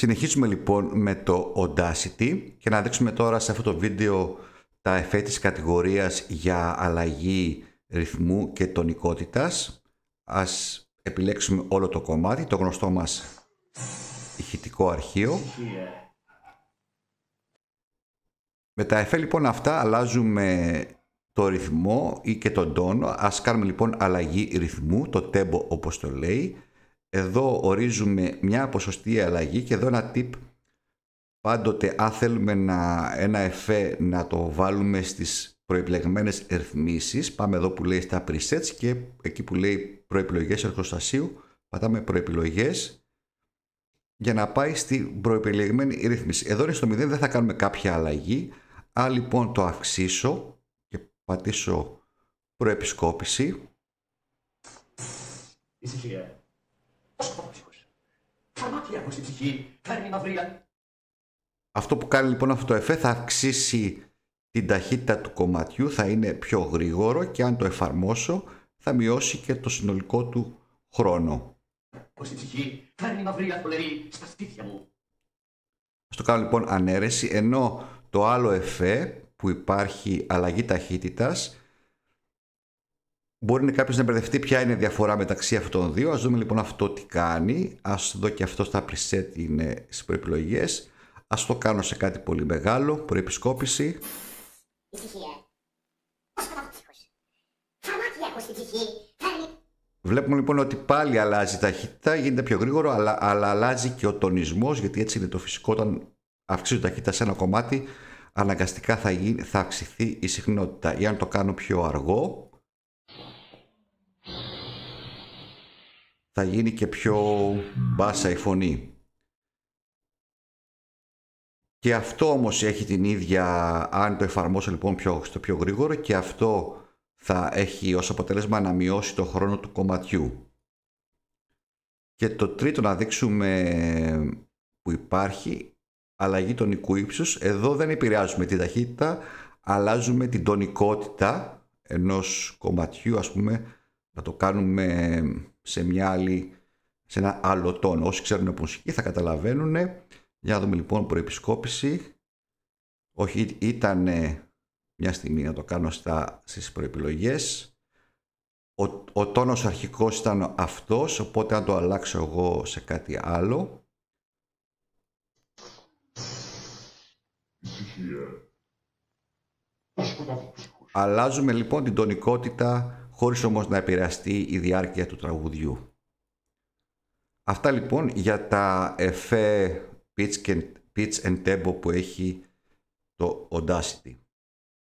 Συνεχίζουμε λοιπόν με το Audacity και να δείξουμε τώρα σε αυτό το βίντεο τα εφέ της κατηγορίας για αλλαγή ρυθμού και τονικότητας. Ας επιλέξουμε όλο το κομμάτι, το γνωστό μας ηχητικό αρχείο. Με τα εφέ λοιπόν αυτά αλλάζουμε το ρυθμό ή και τον τόνο. Ας κάνουμε λοιπόν αλλαγή ρυθμού, το tempo όπως το λέει εδώ ορίζουμε μια ποσοστή αλλαγή και εδώ ένα tip πάντοτε αν θέλουμε να, ένα εφέ να το βάλουμε στις προεπλεγμένες ρυθμίσεις πάμε εδώ που λέει στα presets και εκεί που λέει προεπιλογές εργοστασίου πατάμε προεπιλογές για να πάει στη προεπιλεγμένη ρύθμιση. Εδώ είναι στο 0 δεν θα κάνουμε κάποια αλλαγή. Αν λοιπόν το αυξήσω και πατήσω προεπισκόπηση. Ησυχία. Αυτό που κάνει λοιπόν αυτό το εφέ θα αυξήσει την ταχύτητα του κομματιού, θα είναι πιο γρήγορο και αν το εφαρμόσω θα μειώσει και το συνολικό του χρόνο. Ας το κάνω λοιπόν ανέρεση, ενώ το άλλο εφέ που υπάρχει αλλαγή ταχύτητας Μπορεί να κάποιος να μπερδευτεί ποια είναι η διαφορά μεταξύ αυτών των δύο. Ας δούμε λοιπόν αυτό τι κάνει. Ας δω και αυτό στα preset είναι στις προεπιλογές. Ας το κάνω σε κάτι πολύ μεγάλο. Προεπισκόπηση. Βλέπουμε λοιπόν ότι πάλι αλλάζει η ταχύτητα, γίνεται πιο γρήγορο, αλλά, αλλάζει και ο τονισμός, γιατί έτσι είναι το φυσικό. Όταν αυξήσω ταχύτητα σε ένα κομμάτι, αναγκαστικά θα, γίνει, θα αυξηθεί η συχνότητα. Ή αν το κάνω πιο αργό, θα γίνει και πιο μπάσα η φωνή. Και αυτό όμως έχει την ίδια, αν το εφαρμόσω λοιπόν πιο, στο πιο γρήγορο και αυτό θα έχει ως αποτέλεσμα να μειώσει το χρόνο του κομματιού. Και το τρίτο να δείξουμε που υπάρχει αλλαγή τονικού ύψους. Εδώ δεν επηρεάζουμε την ταχύτητα, αλλάζουμε την τονικότητα ενός κομματιού ας πούμε να το κάνουμε σε μια άλλη, σε ένα άλλο τόνο. Όσοι ξέρουν μουσική θα καταλαβαίνουν. Για να δούμε λοιπόν προεπισκόπηση. Όχι, ήταν μια στιγμή να το κάνω στα, στις προεπιλογές. Ο, ο τόνος αρχικός ήταν αυτός, οπότε αν το αλλάξω εγώ σε κάτι άλλο. Αλλάζουμε λοιπόν την τονικότητα χωρίς όμως να επηρεαστεί η διάρκεια του τραγουδιού. Αυτά λοιπόν για τα εφέ pitch and, pitch tempo που έχει το Audacity.